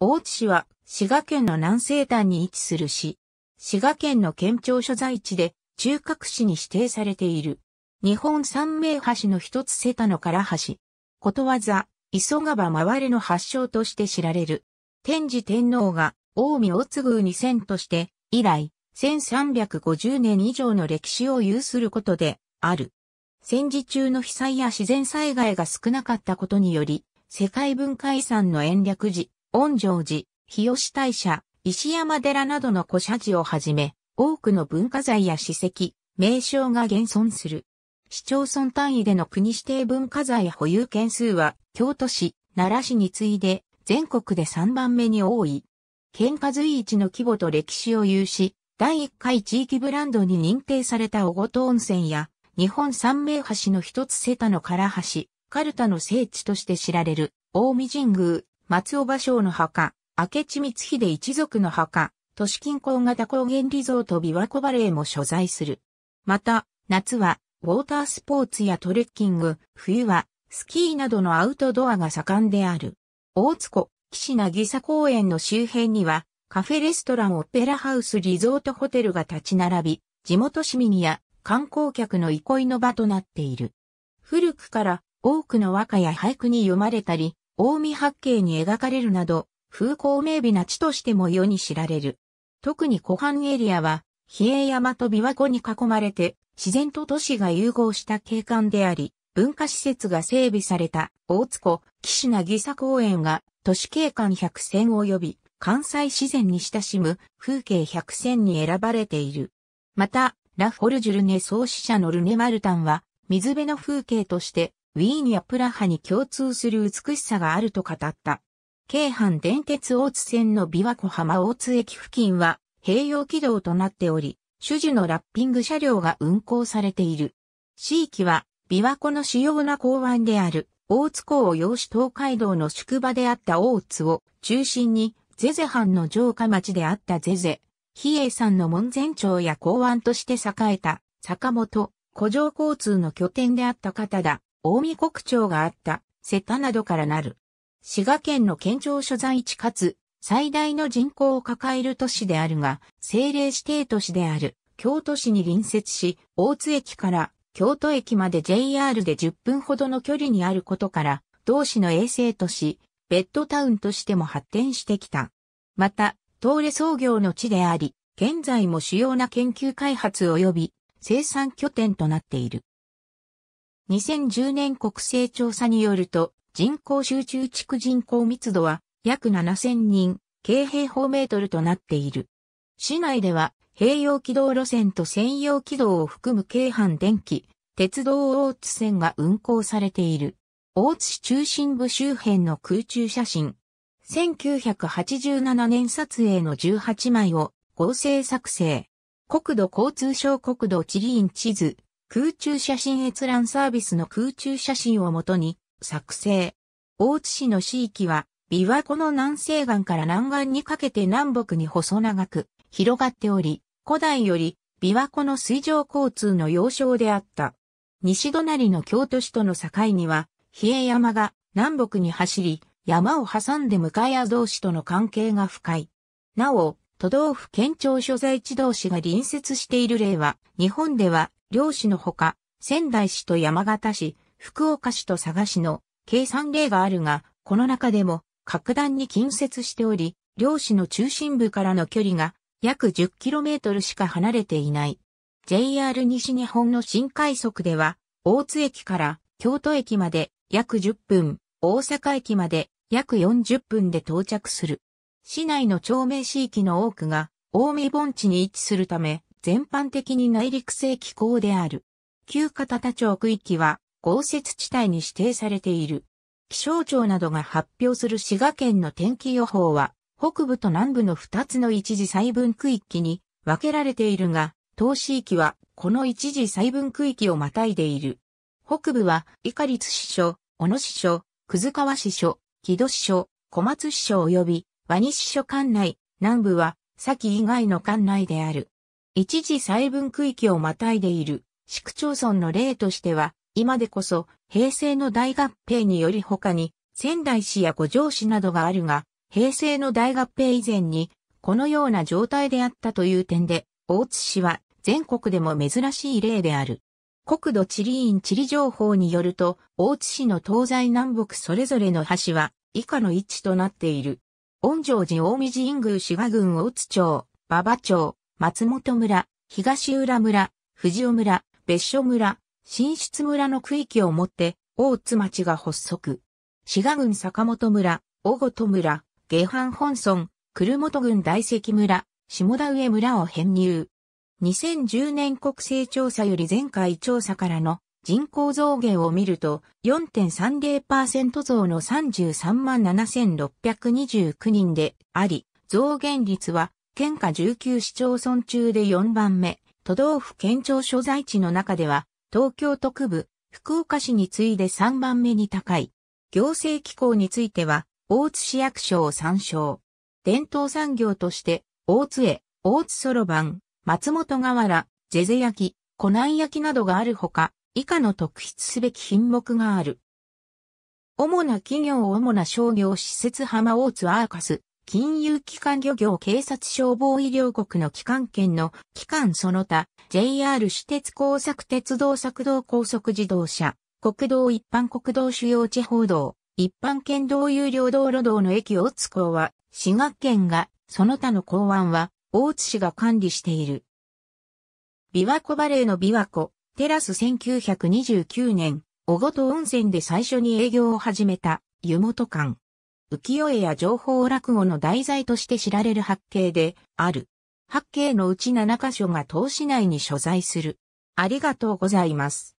大津市は滋賀県の南西端に位置する市。滋賀県の県庁所在地で中核市に指定されている。日本三名橋の一つ瀬田の唐橋。ことわざ、急がば回れの発祥として知られる。天智天皇が近江大津宮に遷として以来、1350年以上の歴史を有することである。戦時中の被災や自然災害が少なかったことにより、世界文化遺産の延暦寺、恩城寺、日吉大社、石山寺などの古社寺をはじめ、多くの文化財や史跡、名称が現存する。市町村単位での国指定文化財保有件数は、京都市、奈良市に次いで、全国で3番目に多い。県下随一の規模と歴史を有し、第1回地域ブランドに認定された小琴温泉や、日本三名橋の一つ瀬田の唐橋、カルタの聖地として知られる、大見神宮、松尾芭蕉の墓、明智光秀一族の墓、都市近郊型高原リゾート琵琶湖バレーも所在する。また、夏は、ウォータースポーツやトレッキング、冬は、スキーなどのアウトドアが盛んである。大津湖、岸渚公園の周辺には、カフェレストランオペラハウスリゾートホテルが立ち並び、地元市民や観光客の憩いの場となっている。古くから多くの和歌や俳句に読まれたり、大見八景に描かれるなど、風光明媚な地としても世に知られる。特に湖畔エリアは、比叡山と琵琶湖に囲まれて、自然と都市が融合した景観であり、文化施設が整備された大津湖、岸義佐公園が都市景観百選及び関西自然に親しむ風景百選に選ばれている。また、ラ・フォルジュルネ創始者のルネ・マルタンは水辺の風景としてウィーンやプラハに共通する美しさがあると語った。京阪電鉄大津線の琵琶湖浜大津駅付近は併用軌道となっており、種々のラッピング車両が運行されている。地域は琵琶湖の主要な港湾である大津港を用紙東海道の宿場であった大津を中心にゼゼ藩の城下町であったゼゼ、比叡山の門前町や港湾として栄えた坂本、古城交通の拠点であった方だ。近江国庁があった瀬田などからなる。滋賀県の県庁所在地かつ最大の人口を抱える都市であるが、政令指定都市である京都市に隣接し、大津駅から京都駅まで JR で10分ほどの距離にあることから、同市の衛星都市、ベッドタウンとしても発展してきた。また、東レ創業の地であり、現在も主要な研究開発及び生産拠点となっている。2010年国勢調査によると、人口集中地区人口密度は約7000人、軽平方メートルとなっている。市内では、併用軌道路線と専用軌道を含む京阪電気、鉄道大津線が運行されている。大津市中心部周辺の空中写真。1987年撮影の18枚を合成作成。国土交通省国土地理院地図、空中写真閲覧サービスの空中写真をもとに作成。大津市の市域は、琵琶湖の南西岸から南岸にかけて南北に細長く広がっており、古代より琵琶湖の水上交通の要衝であった。西隣の京都市との境には、比叡山が南北に走り、山を挟んで向かい合同士との関係が深い。なお、都道府県庁所在地同士が隣接している例は、日本では両市のほか、仙台市と山形市、福岡市と佐賀市の計算例があるが、この中でも格段に近接しており、両市の中心部からの距離が約 10km しか離れていない。JR 西日本の新快速では、大津駅から京都駅まで約10分、大阪駅まで約40分で到着する。市内の町名市域の多くが、大見盆地に位置するため、全般的に内陸性気候である。旧片田町区域は豪雪地帯に指定されている。気象庁などが発表する滋賀県の天気予報は、北部と南部の2つの一時細分区域に分けられているが、東市域はこの一時細分区域をまたいでいる。北部は、カリツ市所、小野市所、葛川市所、木戸市所、小松市所及び、和西市所管内、南部は、先以外の管内である。一時細分区域をまたいでいる市区町村の例としては、今でこそ平成の大合併により他に仙台市や五条市などがあるが、平成の大合併以前にこのような状態であったという点で、大津市は全国でも珍しい例である。国土地理院地理情報によると、大津市の東西南北それぞれの橋は以下の位置となっている。御城寺大見神宮滋賀郡大津町、馬場町、松本村、東浦村、藤尾村、別所村、新出村の区域をもって、大津町が発足。滋賀郡坂本村、小琴村、下半本村、久本郡大石村、下田上村を編入。2010年国勢調査より前回調査からの人口増減を見ると4.30%増の33万7629人であり、増減率は県下19市町村中で4番目、都道府県庁所在地の中では、東京都区部、福岡市に次いで3番目に高い。行政機構については、大津市役所を参照。伝統産業として、大津へ、大津そろばん、松本河原、ぜぜ焼き、湖南焼きなどがあるほか、以下の特筆すべき品目がある。主な企業主な商業施設浜大津アーカス、金融機関漁業警察消防医療国の機関県の機関その他、JR 私鉄工作鉄道作動高速自動車、国道一般国道主要地方道、一般県道有料道路道の駅大津港は、滋賀県が、その他の港湾は、大津市が管理している。琵琶湖バレーの琵琶湖、テラス1929年、小ごと温泉で最初に営業を始めた、湯本館。浮世絵や情報落語の題材として知られる八景である。八景のうち7箇所が東市内に所在する。ありがとうございます。